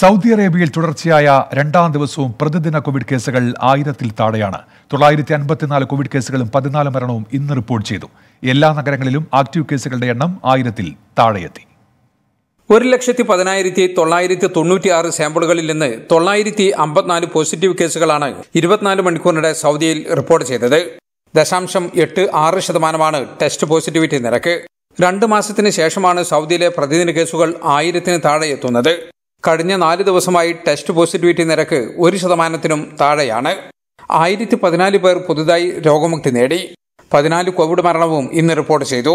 Saudi അറേബ്യയിൽ തുടർച്ചയായ രണ്ടാം ദിവസവും പ്രതിദിന കോവിഡ് കേസുകൾ ആയിരത്തിൽ താഴെയാണ് തൊള്ളായിരത്തി അൻപത്തിനാല് കോവിഡ് കേസുകളും പതിനാല് മരണവും ഇന്ന് റിപ്പോർട്ട് ചെയ്തു എല്ലാ നഗരങ്ങളിലും ആക്റ്റീവ് കേസുകളുടെ എണ്ണം ആയിരത്തിൽ താഴെയെത്തി ഒരു ലക്ഷത്തി പതിനായിരത്തി തൊള്ളായിരത്തി തൊണ്ണൂറ്റിയാറ് സാമ്പിളുകളിൽ നിന്ന് തൊള്ളായിരത്തി അമ്പത്തിനാല് പോസിറ്റീവ് കേസുകളാണ് ഇരുപത്തിനാല് മണിക്കൂറിനിടെ സൗദിയിൽ റിപ്പോർട്ട് ചെയ്തത് ദശാംശം എട്ട് ആറ് ശതമാനമാണ് ടെസ്റ്റ് പോസിറ്റിവിറ്റി നിരക്ക് രണ്ട് മാസത്തിന് ശേഷമാണ് സൗദിയിലെ പ്രതിദിന കേസുകൾ ആയിരത്തിന് താഴെ എത്തുന്നത് കഴിഞ്ഞ നാല് ദിവസമായി ടെസ്റ്റ് പോസിറ്റിവിറ്റി നിരക്ക് ഒരു ശതമാനത്തിനും താഴെയാണ് ആയിരത്തി പതിനാല് പേർ പുതുതായി രോഗമുക്തി നേടി പതിനാല് കോവിഡ് മരണവും ഇന്ന് റിപ്പോർട്ട് ചെയ്തു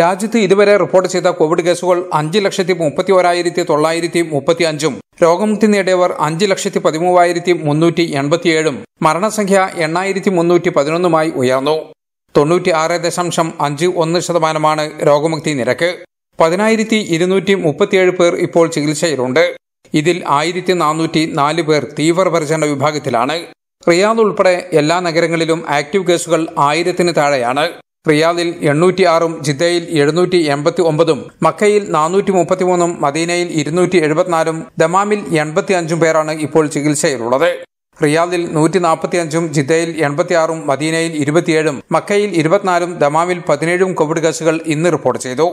രാജ്യത്ത് ഇതുവരെ റിപ്പോർട്ട് ചെയ്ത കോവിഡ് കേസുകൾ അഞ്ച് ലക്ഷത്തി മുപ്പത്തി ഒരായിരത്തി തൊള്ളായിരത്തി മുപ്പത്തി അഞ്ചും രോഗമുക്തി നേടിയവർ അഞ്ച് ലക്ഷത്തി പതിമൂവായിരത്തി മുന്നൂറ്റി എൺപത്തിയേഴും മരണസംഖ്യ എണ്ണായിരത്തി മുന്നൂറ്റി പതിനൊന്നുമായി ഉയർന്നു തൊണ്ണൂറ്റിയാറ് ദശാംശം അഞ്ച് ഒന്ന് ശതമാനമാണ് രോഗമുക്തി നിരക്ക് പതിനായിരത്തി ഇരുന്നൂറ്റി മുപ്പത്തിയേഴ് പേർ ഇപ്പോൾ ചികിത്സയിലുണ്ട് ഇതിൽ ആയിരത്തി നാനൂറ്റി നാല് പേർ തീവ്രപരിചരണ വിഭാഗത്തിലാണ് റിയാദ് ഉൾപ്പെടെ എല്ലാ നഗരങ്ങളിലും ആക്റ്റീവ് കേസുകൾ ആയിരത്തിന് താഴെയാണ് റിയാദിൽ എണ്ണൂറ്റിയാറും ജിദ്ദയിൽ എഴുന്നൂറ്റി എൺപത്തി ഒമ്പതും മക്കയിൽ നാനൂറ്റി മുപ്പത്തിമൂന്നും മദീനയിൽ ഇരുന്നൂറ്റി എഴുപത്തിനാലും ദമാമിൽ എൺപത്തി അഞ്ചും പേരാണ് ഇപ്പോൾ ചികിത്സയിലുള്ളത് റിയാദിൽ നൂറ്റി നാൽപ്പത്തിയഞ്ചും ജിദ്ദയിൽ എൺപത്തിയാറും മദീനയിൽ ഇരുപത്തിയേഴും മക്കയിൽ ഇരുപത്തിനാലും ദമാമിൽ പതിനേഴും കോവിഡ് കേസുകൾ ഇന്ന് റിപ്പോർട്ട് ചെയ്തു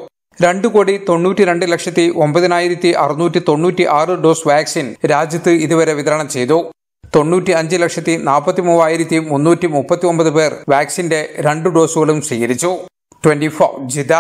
രണ്ട് കോടി തൊണ്ണൂറ്റി രണ്ട് ലക്ഷത്തി ഒമ്പതിനായിരത്തി അറുന്നൂറ്റി തൊണ്ണൂറ്റി ആറ് ഡോസ് വാക്സിൻ രാജ്യത്ത് ഇതുവരെ വിതരണം ചെയ്തു തൊണ്ണൂറ്റി അഞ്ച് ലക്ഷത്തി നാൽപ്പത്തി മൂവായിരത്തി മുന്നൂറ്റി മുപ്പത്തി ഒമ്പത് പേർ വാക്സിന്റെ രണ്ട് ഡോസുകളും സ്വീകരിച്ചു ട്വന്റി ഫോർ ജിത